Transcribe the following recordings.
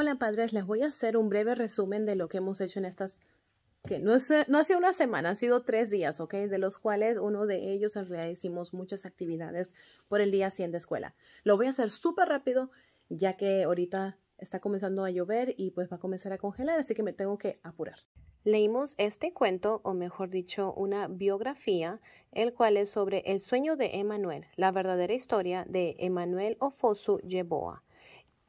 Hola padres, les voy a hacer un breve resumen de lo que hemos hecho en estas, que no, es, no ha sido una semana, han sido tres días, ¿ok? De los cuales uno de ellos en realidad hicimos muchas actividades por el día 100 de escuela. Lo voy a hacer súper rápido, ya que ahorita está comenzando a llover y pues va a comenzar a congelar, así que me tengo que apurar. Leímos este cuento, o mejor dicho, una biografía, el cual es sobre el sueño de Emanuel, la verdadera historia de Emanuel Ofosu Yeboa.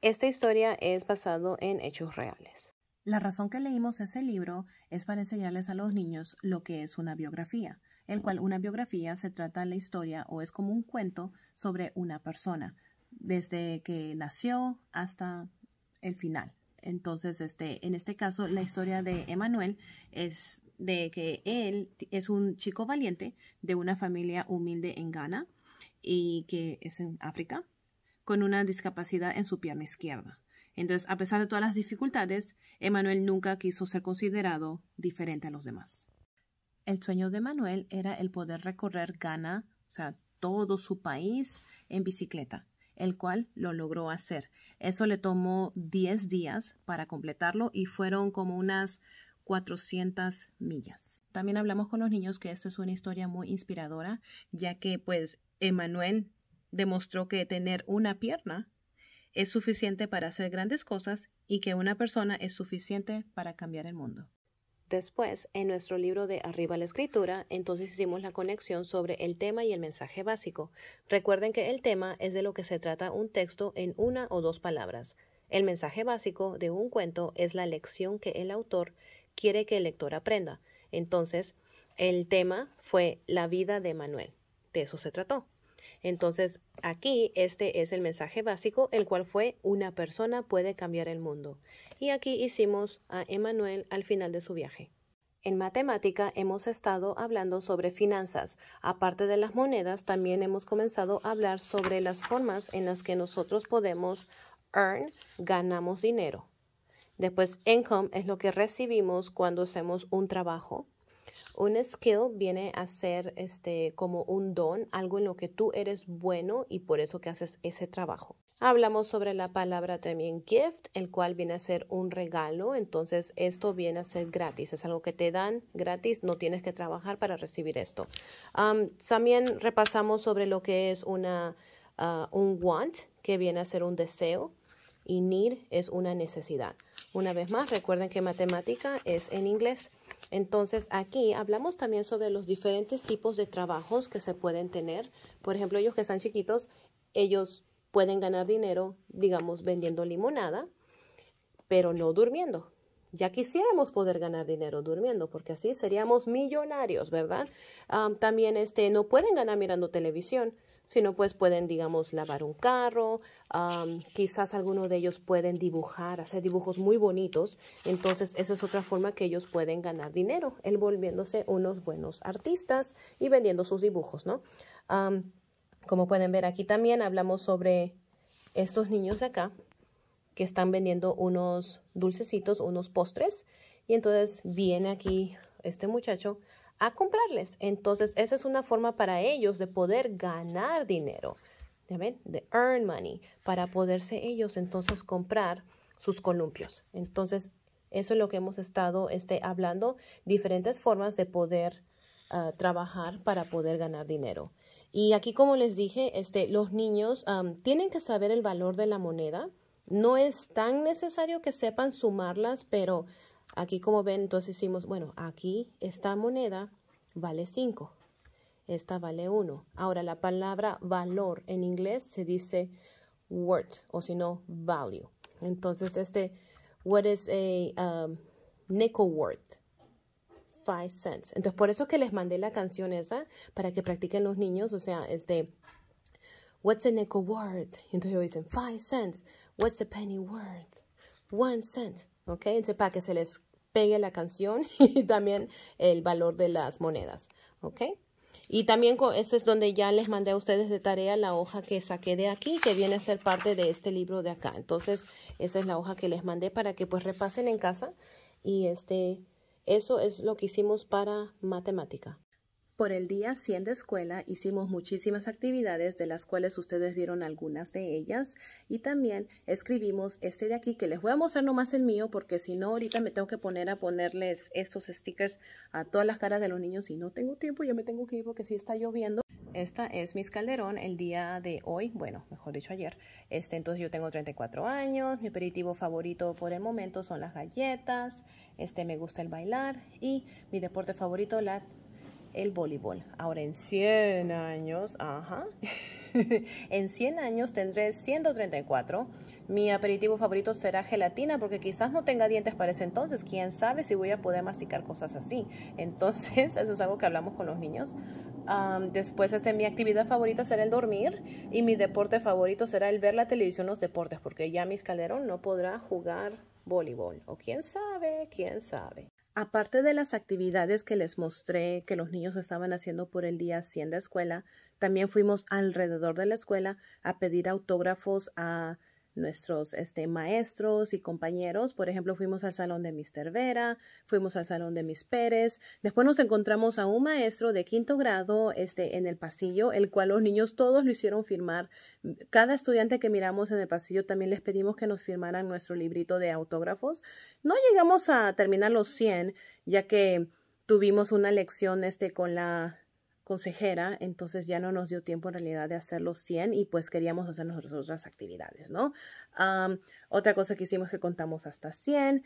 Esta historia es basada en hechos reales. La razón que leímos ese libro es para enseñarles a los niños lo que es una biografía, el cual una biografía se trata de la historia o es como un cuento sobre una persona, desde que nació hasta el final. Entonces, este, en este caso, la historia de Emanuel es de que él es un chico valiente de una familia humilde en Ghana y que es en África con una discapacidad en su pierna izquierda. Entonces, a pesar de todas las dificultades, Emanuel nunca quiso ser considerado diferente a los demás. El sueño de Manuel era el poder recorrer Ghana, o sea, todo su país en bicicleta, el cual lo logró hacer. Eso le tomó 10 días para completarlo y fueron como unas 400 millas. También hablamos con los niños que esto es una historia muy inspiradora, ya que pues Emanuel demostró que tener una pierna es suficiente para hacer grandes cosas y que una persona es suficiente para cambiar el mundo. Después, en nuestro libro de Arriba la Escritura, entonces hicimos la conexión sobre el tema y el mensaje básico. Recuerden que el tema es de lo que se trata un texto en una o dos palabras. El mensaje básico de un cuento es la lección que el autor quiere que el lector aprenda. Entonces, el tema fue la vida de Manuel. De eso se trató. Entonces, aquí este es el mensaje básico, el cual fue una persona puede cambiar el mundo. Y aquí hicimos a Emanuel al final de su viaje. En matemática hemos estado hablando sobre finanzas. Aparte de las monedas, también hemos comenzado a hablar sobre las formas en las que nosotros podemos earn, ganamos dinero. Después, income es lo que recibimos cuando hacemos un trabajo. Un skill viene a ser este, como un don, algo en lo que tú eres bueno y por eso que haces ese trabajo. Hablamos sobre la palabra también gift, el cual viene a ser un regalo, entonces esto viene a ser gratis, es algo que te dan gratis, no tienes que trabajar para recibir esto. también repasamos sobre lo que es una, ah, un want, que viene a ser un deseo, y need es una necesidad. Una vez más, recuerden que matemática es en inglés. Entonces, aquí hablamos también sobre los diferentes tipos de trabajos que se pueden tener. Por ejemplo, ellos que están chiquitos, ellos pueden ganar dinero, digamos, vendiendo limonada, pero no durmiendo. Ya quisiéramos poder ganar dinero durmiendo, porque así seríamos millonarios, ¿verdad? también este, no pueden ganar mirando televisión sino pues pueden, digamos, lavar un carro, quizás alguno de ellos pueden dibujar, hacer dibujos muy bonitos, entonces esa es otra forma que ellos pueden ganar dinero, el volviéndose unos buenos artistas y vendiendo sus dibujos, ¿no? como pueden ver aquí también hablamos sobre estos niños de acá que están vendiendo unos dulcecitos, unos postres, y entonces viene aquí este muchacho, a comprarles. Entonces, esa es una forma para ellos de poder ganar dinero, De earn money, para poderse ellos entonces comprar sus columpios. Entonces, eso es lo que hemos estado este, hablando, diferentes formas de poder ah, trabajar para poder ganar dinero. Y aquí, como les dije, este, los niños tienen que saber el valor de la moneda. No es tan necesario que sepan sumarlas, pero Aquí como ven, entonces hicimos, bueno, aquí esta moneda vale cinco. esta vale uno. Ahora la palabra valor en inglés se dice worth o si no value. Entonces este, what is a um, nickel worth? Five cents. Entonces por eso es que les mandé la canción esa para que practiquen los niños, o sea, este... What's a nickel worth? Entonces ellos dicen five cents. What's a penny worth? One cent. ¿ok? para que se les pegue la canción y también el valor de las monedas, ¿ok? Y también eso es donde ya les mandé a ustedes de tarea la hoja que saqué de aquí, que viene a ser parte de este libro de acá. Entonces, esa es la hoja que les mandé para que pues repasen en casa. Y este, eso es lo que hicimos para matemática. Por el día 100 de escuela hicimos muchísimas actividades de las cuales ustedes vieron algunas de ellas y también escribimos este de aquí que les voy a mostrar nomás el mío porque si no ahorita me tengo que poner a ponerles estos stickers a todas las caras de los niños y no tengo tiempo, ya me tengo que ir porque si está lloviendo. Esta es Miss Calderón el día de hoy, bueno, mejor dicho ayer. Este, entonces yo tengo 34 años, mi aperitivo favorito por el momento son las galletas, este me gusta el bailar y mi deporte favorito la el voleibol. Ahora en 100 años, ajá, en 100 años tendré 134. Mi aperitivo favorito será gelatina porque quizás no tenga dientes para ese entonces. Quién sabe si voy a poder masticar cosas así. Entonces, eso es algo que hablamos con los niños. después, este, mi actividad favorita será el dormir y mi deporte favorito será el ver la televisión, los deportes, porque ya mis Calderón no podrá jugar voleibol. O quién sabe, quién sabe. Aparte de las actividades que les mostré que los niños estaban haciendo por el día 100 de escuela, también fuimos alrededor de la escuela a pedir autógrafos a nuestros este, maestros y compañeros. Por ejemplo, fuimos al salón de Mr. Vera, fuimos al salón de Miss Pérez. Después nos encontramos a un maestro de quinto grado este, en el pasillo, el cual los niños todos lo hicieron firmar. Cada estudiante que miramos en el pasillo también les pedimos que nos firmaran nuestro librito de autógrafos. No llegamos a terminar los 100, ya que tuvimos una lección este, con la consejera, entonces ya no nos dio tiempo en realidad de hacer los 100 y pues queríamos hacer nuestras otras actividades, ¿no? otra cosa que hicimos es que contamos hasta 100.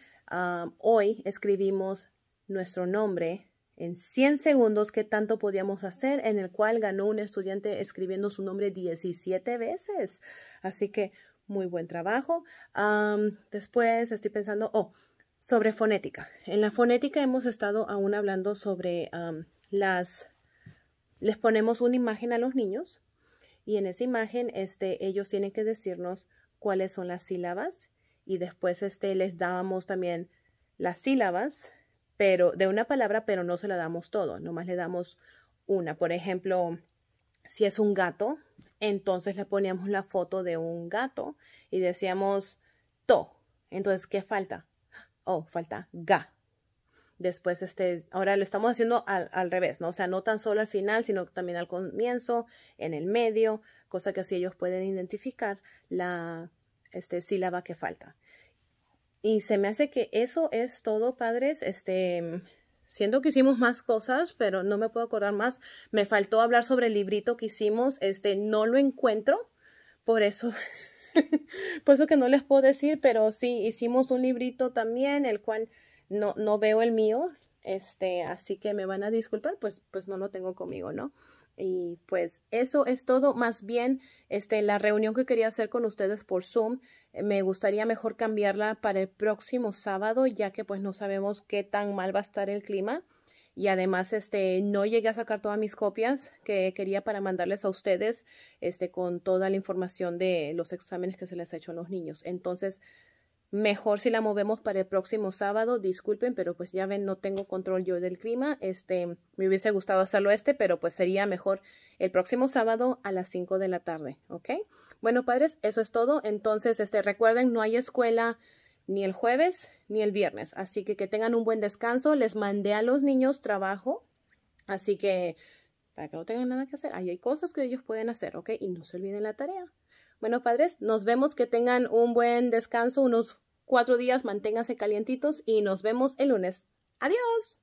hoy escribimos nuestro nombre en 100 segundos ¿Qué tanto podíamos hacer, en el cual ganó un estudiante escribiendo su nombre 17 veces. Así que muy buen trabajo. después estoy pensando, oh, sobre fonética. En la fonética hemos estado aún hablando sobre las les ponemos una imagen a los niños y en esa imagen este, ellos tienen que decirnos cuáles son las sílabas y después este, les dábamos también las sílabas pero de una palabra, pero no se la damos todo, nomás le damos una. Por ejemplo, si es un gato, entonces le poníamos la foto de un gato y decíamos to. Entonces, ¿qué falta? Oh, falta ga. Después, este, ahora lo estamos haciendo al, al, revés, ¿no? O sea, no tan solo al final, sino también al comienzo, en el medio, cosa que así ellos pueden identificar la este, sílaba que falta. Y se me hace que eso es todo, padres. Este, mm, siento que hicimos más cosas, pero no me puedo acordar más. Me faltó hablar sobre el librito que hicimos, este, no lo encuentro, por eso por eso que no les puedo decir, pero sí, hicimos un librito también, el cual no, no veo el mío, este, así que me van a disculpar, pues, pues no lo tengo conmigo, ¿no? Y pues eso es todo, más bien, este, la reunión que quería hacer con ustedes por Zoom, eh, me gustaría mejor cambiarla para el próximo sábado, ya que pues no sabemos qué tan mal va a estar el clima. Y además, este, no llegué a sacar todas mis copias que quería para mandarles a ustedes, este, con toda la información de los exámenes que se les ha hecho a los niños. Entonces, mejor si la movemos para el próximo sábado. Disculpen, pero pues ya ven, no tengo control yo del clima. Este, me hubiese gustado hacerlo este, pero pues sería mejor el próximo sábado a las 5 de la tarde, ¿ok? Bueno, padres, eso es todo. Entonces, este, recuerden, no hay escuela ni el jueves ni el viernes. Así que que tengan un buen descanso. Les mandé a los niños trabajo. Así que para que no tengan nada que hacer. Ahí hay cosas que ellos pueden hacer, ¿ok? Y no se olviden la tarea. Bueno, padres, nos vemos. Que tengan un buen descanso, unos cuatro días, manténganse calientitos y nos vemos el lunes. Adiós.